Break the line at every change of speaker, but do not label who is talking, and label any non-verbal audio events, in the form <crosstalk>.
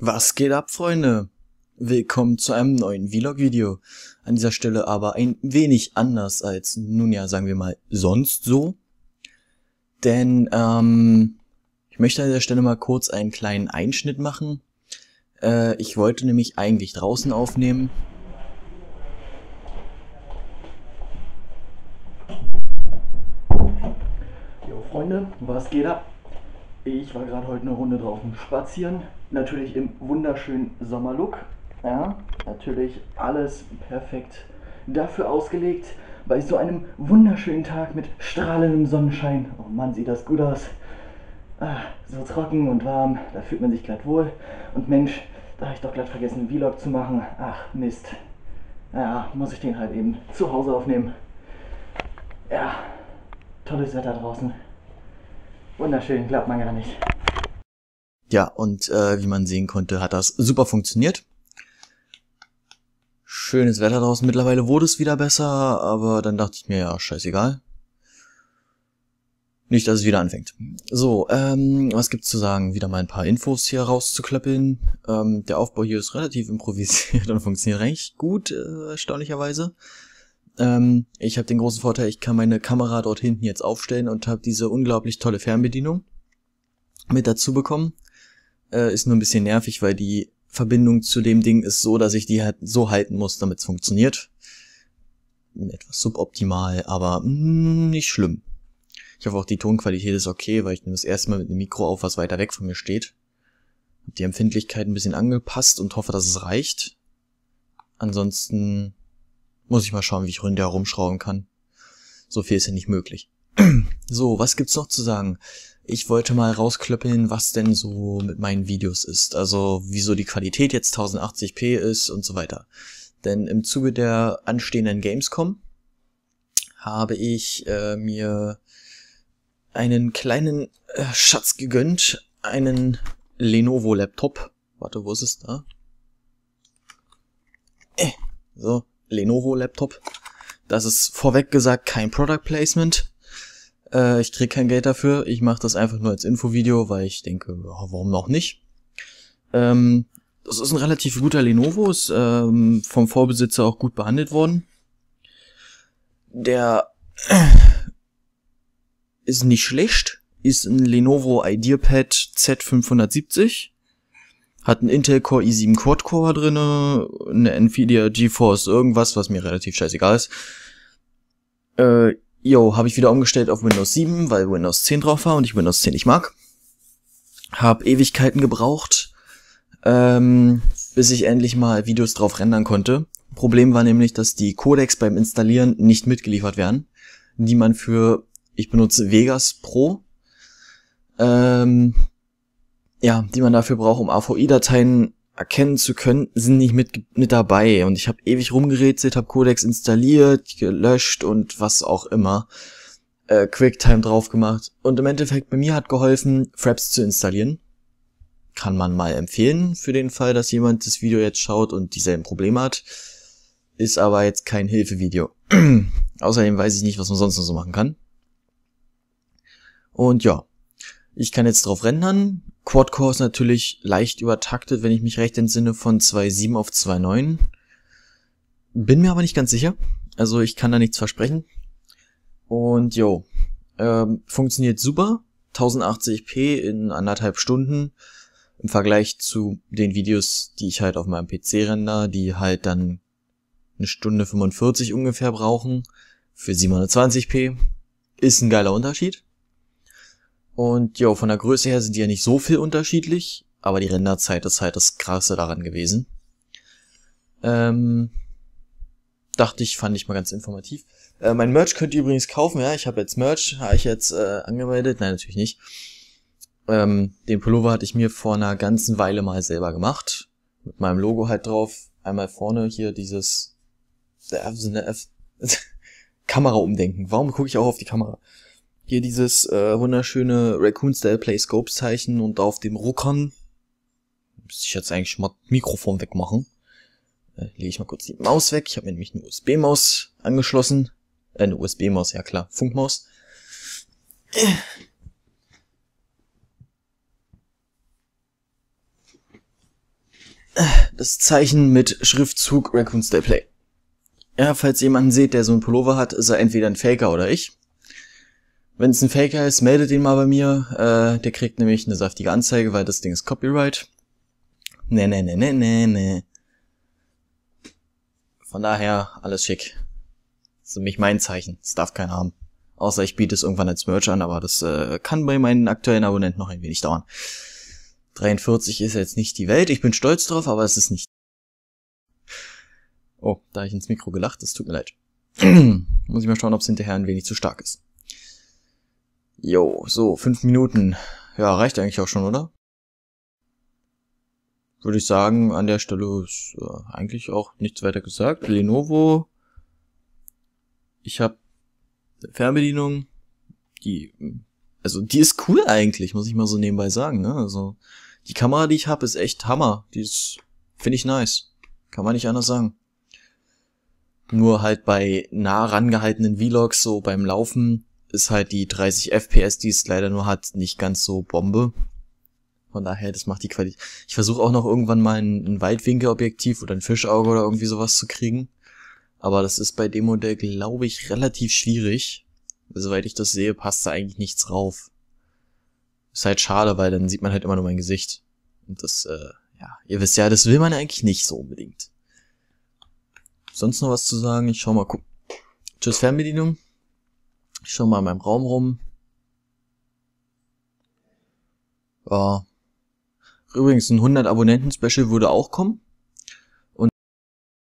Was geht ab, Freunde? Willkommen zu einem neuen Vlog-Video. An dieser Stelle aber ein wenig anders als, nun ja, sagen wir mal, sonst so. Denn, ähm, ich möchte an dieser Stelle mal kurz einen kleinen Einschnitt machen. Äh, ich wollte nämlich eigentlich draußen aufnehmen. Jo, Freunde, was geht ab? Ich war gerade heute eine Runde draußen spazieren. Natürlich im wunderschönen Sommerlook. Ja, natürlich alles perfekt dafür ausgelegt. Bei so einem wunderschönen Tag mit strahlendem Sonnenschein. Oh Mann, sieht das gut aus. Ah, so trocken und warm, da fühlt man sich glatt wohl. Und Mensch, da habe ich doch glatt vergessen, einen Vlog zu machen. Ach, Mist. Ja, muss ich den halt eben zu Hause aufnehmen. Ja, tolles Wetter draußen wunderschön, glaubt man gar nicht. Ja, und äh, wie man sehen konnte, hat das super funktioniert. Schönes Wetter draußen. Mittlerweile wurde es wieder besser, aber dann dachte ich mir, ja, scheißegal. Nicht, dass es wieder anfängt. So, ähm, was gibt's zu sagen? Wieder mal ein paar Infos hier rauszuklöppeln. Ähm, der Aufbau hier ist relativ improvisiert <laughs> und funktioniert recht gut, äh, erstaunlicherweise. Ähm, ich habe den großen Vorteil, ich kann meine Kamera dort hinten jetzt aufstellen und habe diese unglaublich tolle Fernbedienung mit dazu bekommen. Äh, ist nur ein bisschen nervig, weil die Verbindung zu dem Ding ist so, dass ich die halt so halten muss, damit es funktioniert. Etwas suboptimal, aber mh, mm, nicht schlimm. Ich hoffe auch die Tonqualität ist okay, weil ich nehme das erste Mal mit dem Mikro auf, was weiter weg von mir steht. Hab die Empfindlichkeit ein bisschen angepasst und hoffe, dass es reicht. Ansonsten muss ich mal schauen, wie ich Runde herumschrauben kann. So viel ist ja nicht möglich. <clears throat> so, was gibt's noch zu sagen? Ich wollte mal rausklöppeln, was denn so mit meinen Videos ist. Also, wieso die Qualität jetzt 1080p ist und so weiter. Denn im Zuge der anstehenden Gamescom habe ich äh, mir einen kleinen äh, Schatz gegönnt, einen Lenovo Laptop. Warte, wo ist es da? Äh, so, Lenovo-Laptop. Das ist vorweg gesagt kein Product Placement. Äh, ich krieg kein Geld dafür. Ich mache das einfach nur als Infovideo, weil ich denke, warum noch nicht? Ähm, das ist ein relativ guter Lenovo, ist ähm, vom Vorbesitzer auch gut behandelt worden. Der <clears throat> ist nicht schlecht, ist ein Lenovo IdeaPad Z570 hat einen Intel Core i7 Quad Core drinne, eine Nvidia GeForce irgendwas, was mir relativ scheißegal ist. Äh, jo, habe ich wieder umgestellt auf Windows 7, weil Windows 10 drauf war und ich Windows 10 nicht mag. Hab Ewigkeiten gebraucht, ähm, bis ich endlich mal Videos drauf rendern konnte. Problem war nämlich, dass die Codecs beim Installieren nicht mitgeliefert werden, die man für, ich benutze Vegas Pro, ähm, ja, die man dafür braucht, um AVI-Dateien erkennen zu können, sind nicht mit, mit dabei. Und ich habe ewig rumgerätselt, habe Codex installiert, gelöscht und was auch immer. Äh, QuickTime drauf gemacht. Und im Endeffekt bei mir hat geholfen, Fraps zu installieren. Kann man mal empfehlen, für den Fall, dass jemand das Video jetzt schaut und dieselben Probleme hat. Ist aber jetzt kein Hilfevideo. <clears throat> Außerdem weiß ich nicht, was man sonst noch so machen kann. Und ja, ich kann jetzt drauf rendern. Quad-Core ist natürlich leicht übertaktet, wenn ich mich recht entsinne, von 2.7 auf 2.9. Bin mir aber nicht ganz sicher. Also ich kann da nichts versprechen. Und jo, ähm, funktioniert super. 1080p in anderthalb Stunden im Vergleich zu den Videos, die ich halt auf meinem PC render, die halt dann eine Stunde 45 ungefähr brauchen für 720p. Ist ein geiler Unterschied. Und ja, von der Größe her sind die ja nicht so viel unterschiedlich, aber die Renderzeit ist halt das Krasse daran gewesen. Ähm, dachte ich, fand ich mal ganz informativ. Äh, mein Merch könnt ihr übrigens kaufen, ja. Ich habe jetzt Merch, habe ich jetzt äh, angemeldet. Nein, natürlich nicht. Ähm, den Pullover hatte ich mir vor einer ganzen Weile mal selber gemacht. Mit meinem Logo halt drauf. Einmal vorne hier dieses der äh, F, der <laughs> F Kamera umdenken. Warum gucke ich auch auf die Kamera? hier dieses äh, wunderschöne Raccoon-Style-Play-Scopes-Zeichen und auf dem Ruckern müsste ich jetzt eigentlich mal Mikrofon wegmachen. Äh, lege ich mal kurz die Maus weg. Ich habe mir nämlich eine USB-Maus angeschlossen. Äh, eine USB-Maus, ja klar, Funkmaus. Das Zeichen mit Schriftzug Raccoon Style Play. Ja, falls jemanden seht, der so einen Pullover hat, ist er entweder ein Faker oder ich. Wenn es ein Faker ist, meldet ihn mal bei mir. Äh, der kriegt nämlich eine saftige Anzeige, weil das Ding ist Copyright. Ne, ne, ne, ne, ne, ne. Von daher, alles schick. Das ist nämlich mein Zeichen. Das darf keiner haben. Außer ich biete es irgendwann als Merch an, aber das äh, kann bei meinen aktuellen Abonnenten noch ein wenig dauern. 43 ist jetzt nicht die Welt. Ich bin stolz drauf, aber es ist nicht. Oh, da habe ich ins Mikro gelacht. das tut mir leid. <clears throat> Muss ich mal schauen, ob es hinterher ein wenig zu stark ist. Jo, so, fünf Minuten. Ja, reicht eigentlich auch schon, oder? Würde ich sagen, an der Stelle ist äh, eigentlich auch nichts weiter gesagt. Lenovo. Ich habe Fernbedienung. Die, also die ist cool eigentlich, muss ich mal so nebenbei sagen. Ne? Also die Kamera, die ich habe, ist echt Hammer. Die ist, finde ich nice. Kann man nicht anders sagen. Nur halt bei nah rangehaltenen Vlogs, so beim Laufen, ist halt die 30 FPS, die es leider nur hat, nicht ganz so Bombe. Von daher, das macht die Qualität. Ich versuche auch noch irgendwann mal ein, ein Weitwinkelobjektiv oder ein Fischauge oder irgendwie sowas zu kriegen. Aber das ist bei dem Modell, glaube ich, relativ schwierig. Soweit ich das sehe, passt da eigentlich nichts rauf. Ist halt schade, weil dann sieht man halt immer nur mein Gesicht. Und das, äh, ja, ihr wisst ja, das will man eigentlich nicht so unbedingt. Sonst noch was zu sagen? Ich schau mal gucken. Tschüss Fernbedienung schon mal in meinem Raum rum. Ja. Übrigens, ein 100 Abonnenten-Special würde auch kommen.